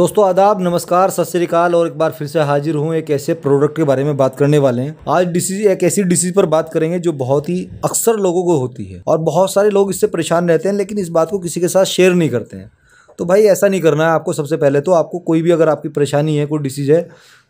दोस्तों आदाब नमस्कार सत श्रीकाल और एक बार फिर से हाजिर हूँ एक ऐसे प्रोडक्ट के बारे में बात करने वाले हैं आज डिसीज एक ऐसी डिसीज पर बात करेंगे जो बहुत ही अक्सर लोगों को होती है और बहुत सारे लोग इससे परेशान रहते हैं लेकिन इस बात को किसी के साथ शेयर नहीं करते हैं तो भाई ऐसा नहीं करना है आपको सबसे पहले तो आपको कोई भी अगर आपकी परेशानी है कोई डिसीज़ है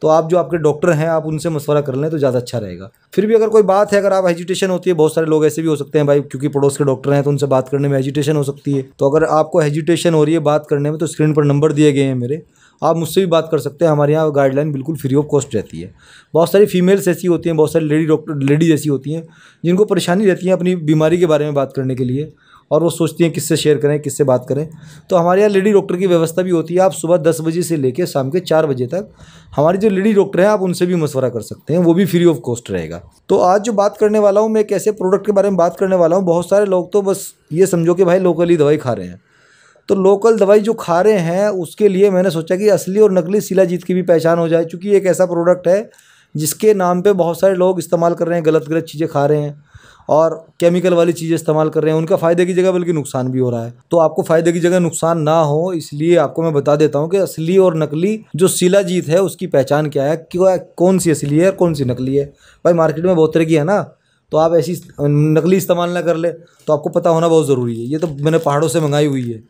तो आप जो आपके डॉक्टर हैं आप उनसे मशवरा कर लें तो ज़्यादा अच्छा रहेगा फिर भी अगर कोई बात है अगर आप हेजिटेशन होती है बहुत सारे लोग ऐसे भी हो सकते हैं भाई क्योंकि पड़ोस के डॉक्टर हैं तो उनसे बात करने में हेजिटेशन हो सकती है तो अगर आपको हेजिटेशन हो रही है बात करने में तो स्क्रीन पर नंबर दिए गए हैं मेरे आप मुझसे भी बात कर सकते हैं हमारे यहाँ गाइडलाइन बिल्कुल फ्री ऑफ कॉस्ट रहती है बहुत सारी फीमेल्स ऐसी होती हैं बहुत सारी लेडी डॉक्टर लेडीज ऐसी होती हैं जिनको परेशानी रहती है अपनी बीमारी के बारे में बात करने के लिए और वो सोचती हैं किससे शेयर करें किससे बात करें तो हमारे यहाँ लेडी डॉक्टर की व्यवस्था भी होती है आप सुबह दस बजे से लेकर शाम के चार बजे तक हमारे जो लेडी डॉक्टर हैं आप उनसे भी मशवरा कर सकते हैं वो भी फ्री ऑफ कॉस्ट रहेगा तो आज जो बात करने वाला हूँ मैं एक ऐसे प्रोडक्ट के बारे में बात करने वाला हूँ बहुत सारे लोग तो बस ये समझो कि भाई लोकली दवाई खा रहे हैं तो लोकल दवाई जो खा रहे हैं उसके लिए मैंने सोचा कि असली और नकली शिलाजीत की भी पहचान हो जाए क्योंकि एक ऐसा प्रोडक्ट है जिसके नाम पे बहुत सारे लोग इस्तेमाल कर रहे हैं गलत गलत चीज़ें खा रहे हैं और केमिकल वाली चीज़ें इस्तेमाल कर रहे हैं उनका फ़ायदे की जगह बल्कि नुकसान भी हो रहा है तो आपको फ़ायदे की जगह नुकसान ना हो इसलिए आपको मैं बता देता हूँ कि असली और नकली जो जीत है उसकी पहचान क्या है कौन सी असली है और कौन सी नकली है भाई मार्केट में बहुत तरह की है ना तो आप ऐसी नकली इस्तेमाल ना कर ले तो आपको पता होना बहुत ज़रूरी है ये तो मैंने पहाड़ों से मंगाई हुई है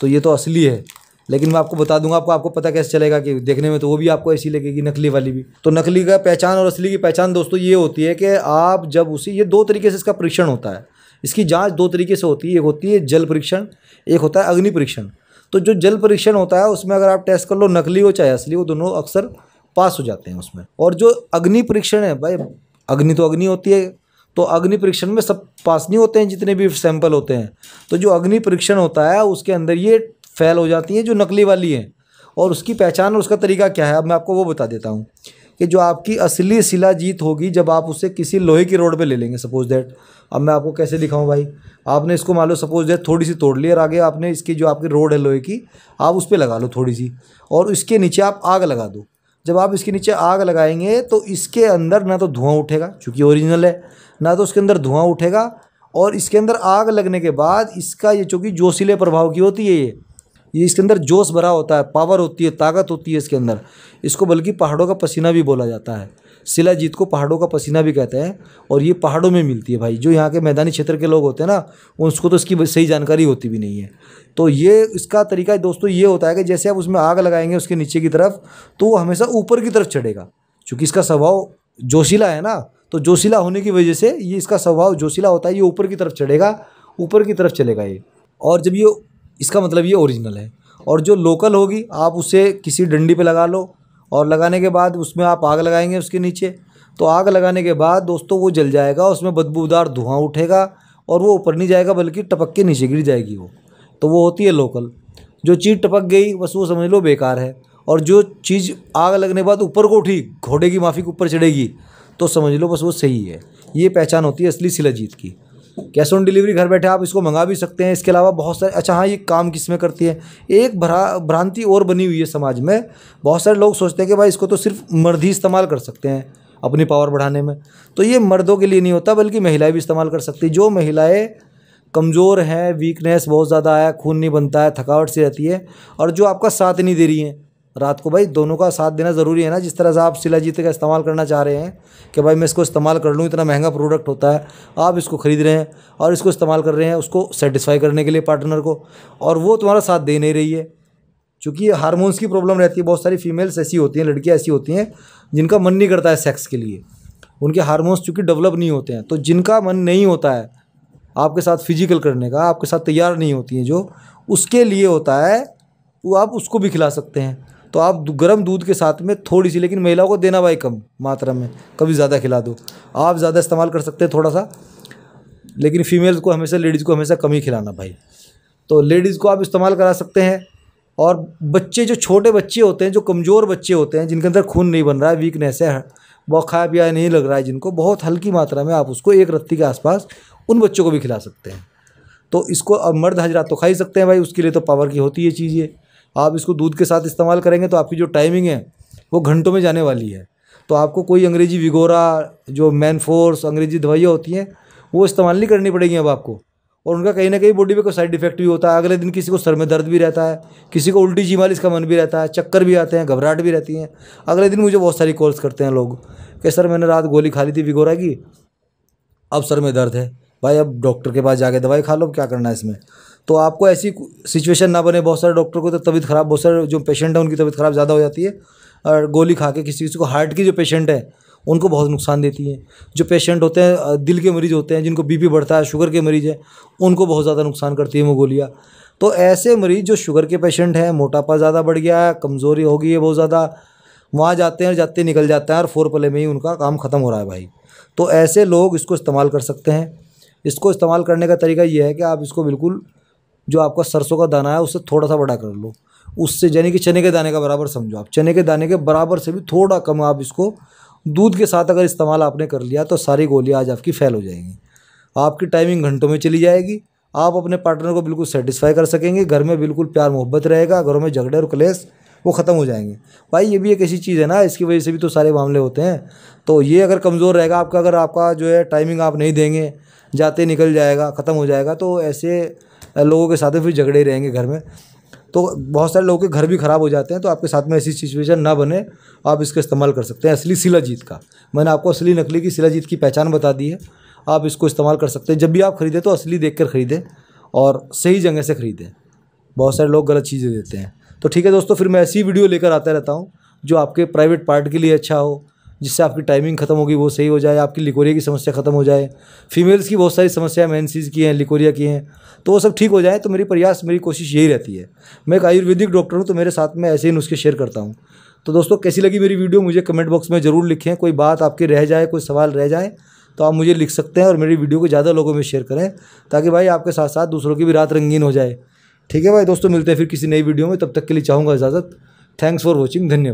तो ये तो असली है लेकिन मैं आपको बता दूंगा आपको आपको पता कैसे चलेगा कि देखने में तो वो भी आपको ऐसी लगेगी नकली वाली भी तो नकली का पहचान और असली की पहचान दोस्तों ये होती है कि आप जब उसी ये दो तरीके से इसका परीक्षण होता है इसकी जांच दो तरीके से होती है एक होती है जल परीक्षण एक होता है अग्नि परीक्षण तो जो जल परीक्षण होता है उसमें अगर आप टेस्ट कर लो नकली हो चाहे असली हो दोनों अक्सर पास हो जाते हैं उसमें और जो अग्नि परीक्षण है भाई अग्नि तो अग्नि होती है तो अग्नि परीक्षण में सब पास नहीं होते हैं जितने भी सैंपल होते हैं तो जो अग्नि परीक्षण होता है उसके अंदर ये फैल हो जाती हैं जो नकली वाली हैं और उसकी पहचान और उसका तरीका क्या है अब मैं आपको वो बता देता हूँ कि जो आपकी असली जीत होगी जब आप उसे किसी लोहे की रोड पे ले लेंगे सपोज दैट अब मैं आपको कैसे दिखाऊं भाई आपने इसको मान लो सपोज दैट थोड़ी सी तोड़ ली और आगे आपने इसकी जो आपकी रोड है लोहे की आप उस पर लगा लो थोड़ी सी और इसके नीचे आप आग लगा दो जब आप इसके नीचे आग लगाएंगे तो इसके अंदर ना तो धुआं उठेगा चूँकि ओरिजिनल है ना तो उसके अंदर धुआं उठेगा और इसके अंदर आग लगने के बाद इसका ये चूँकि जोशीले प्रभाव की होती है ये ये इसके अंदर जोश भरा होता है पावर होती है ताकत होती है इसके अंदर इसको बल्कि पहाड़ों का पसीना भी बोला जाता है शिला जीत को पहाड़ों का पसीना भी कहते हैं और ये पहाड़ों में मिलती है भाई जो यहाँ के मैदानी क्षेत्र के लोग होते हैं ना उसको तो इसकी सही जानकारी होती भी नहीं है तो ये इसका तरीका दोस्तों ये होता है कि जैसे आप उसमें आग लगाएंगे उसके नीचे की तरफ तो वो हमेशा ऊपर की तरफ चढ़ेगा चूँकि इसका स्वभाव जोशीला है ना तो जोशीला होने की वजह से ये इसका स्वभाव जोशीला होता है ये ऊपर की तरफ चढ़ेगा ऊपर की तरफ चलेगा ये और जब ये इसका मतलब ये ओरिजिनल है और जो लोकल होगी आप उसे किसी डंडी पे लगा लो और लगाने के बाद उसमें आप आग लगाएंगे उसके नीचे तो आग लगाने के बाद दोस्तों वो जल जाएगा उसमें बदबूदार धुआं उठेगा और वो ऊपर नहीं जाएगा बल्कि टपक के नीचे गिर जाएगी वो तो वो होती है लोकल जो चीज़ टपक गई बस वो समझ लो बेकार है और जो चीज़ आग लगने के बाद ऊपर को उठी घोड़े की माफ़ी ऊपर चढ़ेगी तो समझ लो बस वो सही है ये पहचान होती है असली सिलाजीत की कैश ऑन डिलीवरी घर बैठे आप इसको मंगा भी सकते हैं इसके अलावा बहुत सारे अच्छा हाँ ये काम किस में करती है एक भ्रा भ्रांति और बनी हुई है समाज में बहुत सारे लोग सोचते हैं कि भाई इसको तो सिर्फ मर्द ही इस्तेमाल कर सकते हैं अपनी पावर बढ़ाने में तो ये मर्दों के लिए नहीं होता बल्कि महिलाएं भी इस्तेमाल कर सकती जो महिलाएँ कमज़ोर हैं वीकनेस बहुत ज़्यादा है खून नहीं बनता है थकावट सी रहती है और जो आपका साथ नहीं दे रही हैं रात को भाई दोनों का साथ देना ज़रूरी है ना जिस तरह से आप जीते का इस्तेमाल करना चाह रहे हैं कि भाई मैं इसको इस्तेमाल कर लूँ इतना महंगा प्रोडक्ट होता है आप इसको ख़रीद रहे हैं और इसको इस्तेमाल कर रहे हैं उसको सेटिस्फाई करने के लिए पार्टनर को और वो तुम्हारा साथ दे नहीं रही है चूँकि हारमोन्स की प्रॉब्लम रहती है बहुत सारी फीमेल्स ऐसी होती हैं लड़कियाँ ऐसी होती हैं जिनका मन नहीं करता है सेक्स के लिए उनके हारमोन्स चूँकि डेवलप नहीं होते हैं तो जिनका मन नहीं होता है आपके साथ फिजिकल करने का आपके साथ तैयार नहीं होती हैं जो उसके लिए होता है वो आप उसको भी खिला सकते हैं तो आप गर्म दूध के साथ में थोड़ी सी लेकिन महिलाओं को देना भाई कम मात्रा में कभी ज़्यादा खिला दो आप ज़्यादा इस्तेमाल कर सकते हैं थोड़ा सा लेकिन फीमेल्स को हमेशा लेडीज़ को हमेशा कम ही खिलाना भाई तो लेडीज़ को आप इस्तेमाल करा सकते हैं और बच्चे जो छोटे बच्चे होते हैं जो कमज़ोर बच्चे होते हैं जिनके अंदर खून नहीं बन रहा है वीकनेस है बहुत खाया पिया नहीं लग रहा है जिनको बहुत हल्की मात्रा में आप उसको एक रत्ती के आसपास उन बच्चों को भी खिला सकते हैं तो इसको अब मर्द हजरा तो खा ही सकते हैं भाई उसके लिए तो पावर की होती है चीज़ ये आप इसको दूध के साथ इस्तेमाल करेंगे तो आपकी जो टाइमिंग है वो घंटों में जाने वाली है तो आपको कोई अंग्रेजी विगोरा जो मैन फोर्स अंग्रेजी दवाइयाँ होती हैं वो इस्तेमाल नहीं करनी पड़ेगी अब आपको और उनका कहीं ना कहीं बॉडी पर कोई साइड इफेक्ट भी होता है अगले दिन किसी को सर में दर्द भी रहता है किसी को उल्टी जी मालिश का मन भी रहता है चक्कर भी आते हैं घबराहट भी रहती है अगले दिन मुझे बहुत सारी कॉल्स करते हैं लोग कि सर मैंने रात गोली खा ली थी विगोरा की अब सर में दर्द है भाई अब डॉक्टर के पास जाके दवाई खा लो क्या करना है इसमें तो आपको ऐसी सिचुएशन ना बने बहुत सारे डॉक्टर को तो तबीयत ख़राब बहुत सारे जो पेशेंट हैं उनकी तबीयत ख़राब ज़्यादा हो जाती है और गोली खा के किसी किसी को हार्ट की जो पेशेंट है उनको बहुत नुकसान देती है जो पेशेंट होते हैं दिल के मरीज़ होते हैं जिनको बीपी बढ़ता है शुगर के मरीज़ हैं उनको बहुत ज़्यादा नुकसान करती है वो गोलियाँ तो ऐसे मरीज़ जो शुगर के पेशेंट हैं मोटापा ज़्यादा बढ़ गया है कमज़ोरी हो गई है बहुत ज़्यादा वहाँ जाते हैं जाते निकल जाते हैं और फोर पले में ही उनका काम ख़त्म हो रहा है भाई तो ऐसे लोग इसको इस्तेमाल कर सकते हैं इसको इस्तेमाल करने का तरीका यह है कि आप इसको बिल्कुल जो आपका सरसों का दाना है उससे थोड़ा सा बड़ा कर लो उससे यानी कि चने के दाने का बराबर समझो आप चने के दाने के बराबर से भी थोड़ा कम आप इसको दूध के साथ अगर इस्तेमाल आपने कर लिया तो सारी गोलियाँ आज आपकी फैल हो जाएंगी आपकी टाइमिंग घंटों में चली जाएगी आप अपने पार्टनर को बिल्कुल सेटिस्फाई कर सकेंगे घर में बिल्कुल प्यार मोहब्बत रहेगा घरों में झगड़े और क्लेश वो ख़त्म हो जाएंगे भाई ये भी एक ऐसी चीज़ है ना इसकी वजह से भी तो सारे मामले होते हैं तो ये अगर कमज़ोर रहेगा आपका अगर आपका जो है टाइमिंग आप नहीं देंगे जाते निकल जाएगा ख़त्म हो जाएगा तो ऐसे लोगों के साथ फिर झगड़े रहेंगे घर में तो बहुत सारे लोगों के घर भी ख़राब हो जाते हैं तो आपके साथ में ऐसी सिचुएशन ना बने आप इसका इस्तेमाल कर सकते हैं असली सिलाजीत का मैंने आपको असली नकली की सिलाजीत की पहचान बता दी है आप इसको इस्तेमाल कर सकते हैं जब भी आप ख़रीदें तो असली देख कर ख़रीदें और सही जगह से ख़रीदें बहुत सारे लोग गलत चीज़ें देते हैं तो ठीक है दोस्तों फिर मैं ऐसी वीडियो लेकर आता रहता हूँ जो आपके प्राइवेट पार्ट के लिए अच्छा हो जिससे आपकी टाइमिंग खत्म होगी वो सही हो जाए आपकी लिकोरिया की समस्या खत्म हो जाए फीमेल्स की बहुत सारी समस्याएं मेनसीज की हैं लिकोरिया की हैं तो वो सब ठीक हो जाए तो मेरी प्रयास मेरी कोशिश यही रहती है मैं एक आयुर्वेदिक डॉक्टर हूँ तो मेरे साथ में ऐसे ही नुस्खे शेयर करता हूँ तो दोस्तों कैसी लगी मेरी वीडियो मुझे कमेंट बॉक्स में ज़रूर लिखें कोई बात आपके रह जाए कोई सवाल रह जाए तो आप मुझे लिख सकते हैं और मेरी वीडियो को ज़्यादा लोगों में शेयर करें ताकि भाई आपके साथ साथ दूसरों की भी रात रंगीन हो जाए ठीक है भाई दोस्तों मिलते हैं फिर किसी नई वीडियो में तब तक के लिए चाहूँगा इजाज़त थैंक्स फॉर वॉचिंग धन्यवाद